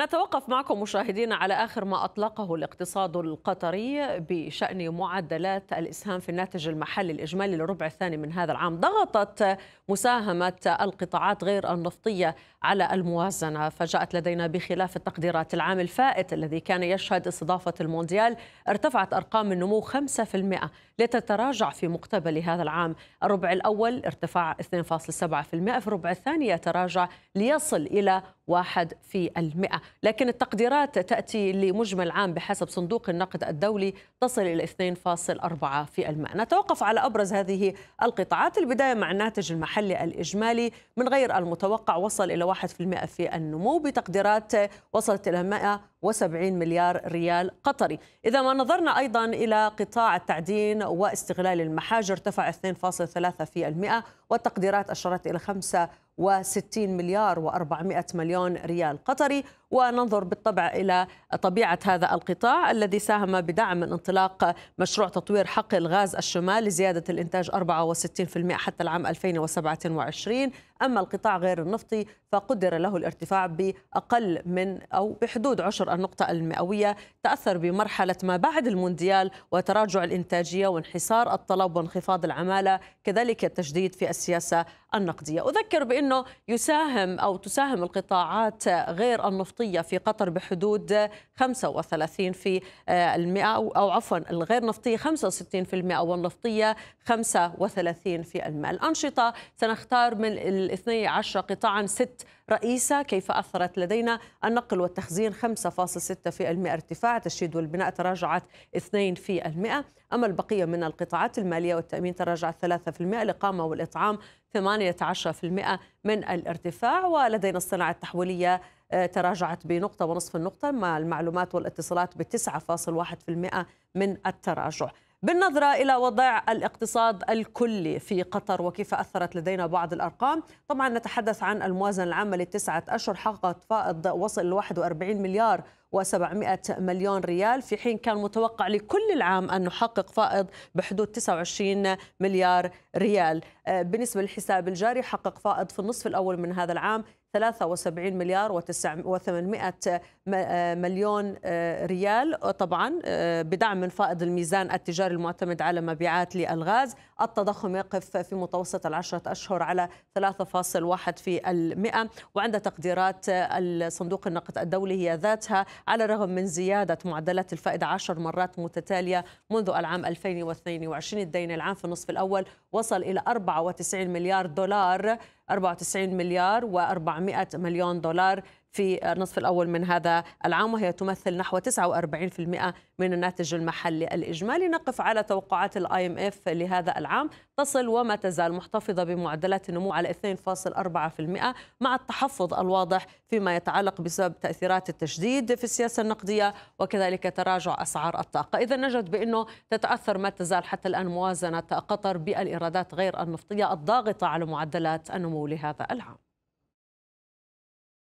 نتوقف معكم مشاهدينا على آخر ما أطلقه الاقتصاد القطري بشأن معدلات الإسهام في الناتج المحلي الإجمالي للربع الثاني من هذا العام ضغطت مساهمة القطاعات غير النفطية على الموازنة فجاءت لدينا بخلاف التقديرات العام الفائت الذي كان يشهد استضافة المونديال ارتفعت أرقام النمو 5% لتتراجع في مقتبل هذا العام الربع الأول ارتفاع 2.7% في الربع الثاني يتراجع ليصل إلى واحد في المئة لكن التقديرات تأتي لمجمل عام بحسب صندوق النقد الدولي تصل إلى 2.4 في المئة نتوقف على أبرز هذه القطاعات البداية مع الناتج المحلي الإجمالي من غير المتوقع وصل إلى 1% في النمو بتقديرات وصلت إلى وسبعين مليار ريال قطري إذا ما نظرنا أيضا إلى قطاع التعدين واستغلال المحاجر ارتفع 2.3% والتقديرات أشارت إلى 65 مليار و400 مليون ريال قطري وننظر بالطبع إلى طبيعة هذا القطاع الذي ساهم بدعم من انطلاق مشروع تطوير حقل الغاز الشمال لزيادة الإنتاج 64% حتى العام 2027 أما القطاع غير النفطي فقدر له الارتفاع بأقل من أو بحدود عشر النقطة المئوية تأثر بمرحلة ما بعد المونديال وتراجع الإنتاجية وانحسار الطلب وانخفاض العمالة كذلك التجديد في السياسة النقدية أذكر بأنه يساهم أو تساهم القطاعات غير النفطية في قطر بحدود 35 في آه، المئة أو عفوا الغير نفطية 65 في المئة والنفطية 35 في المئة الأنشطة سنختار من الاثني عشر قطاعا ست رئيسة كيف أثرت لدينا النقل والتخزين 5.6% ارتفاع التشييد والبناء تراجعت 2% أما البقية من القطاعات المالية والتأمين تراجعت 3% الإقامة والإطعام 18% من الارتفاع ولدينا الصناعة التحويلية آه، تراجعت بنقطة ونصف النقطة مع المعلومات والاتصالات ب 9.1% من التراجع بالنظرة إلى وضع الاقتصاد الكلي في قطر وكيف أثرت لدينا بعض الأرقام طبعا نتحدث عن الموازنة العامة لتسعة أشهر حققت فائض وصل ل 41 مليار و700 مليون ريال في حين كان متوقع لكل العام أن نحقق فائض بحدود 29 مليار ريال آه، بالنسبة للحساب الجاري حقق فائض في النصف الأول من هذا العام 73 مليار و800 آه، مليون آه، ريال طبعا آه، بدعم من فائض الميزان التجاري المعتمد على مبيعات للغاز التضخم يقف في متوسط العشرة أشهر على 3.1 في المئة وعند تقديرات الصندوق النقد الدولي هي ذاتها على الرغم من زيادة معدلات الفائدة 10 مرات متتالية منذ العام 2022 الدين العام في النصف الأول وصل إلى 94 مليار دولار 94 مليار و400 مليون دولار في النصف الأول من هذا العام وهي تمثل نحو 49% من الناتج المحلي الإجمالي نقف على توقعات الاي ام اف لهذا العام تصل وما تزال محتفظة بمعدلات النمو على 2.4% مع التحفظ الواضح فيما يتعلق بسبب تأثيرات التجديد في السياسة النقدية وكذلك تراجع أسعار الطاقة إذا نجد بأنه تتأثر ما تزال حتى الآن موازنة قطر بالإيرادات غير النفطية الضاغطة على معدلات النمو لهذا العام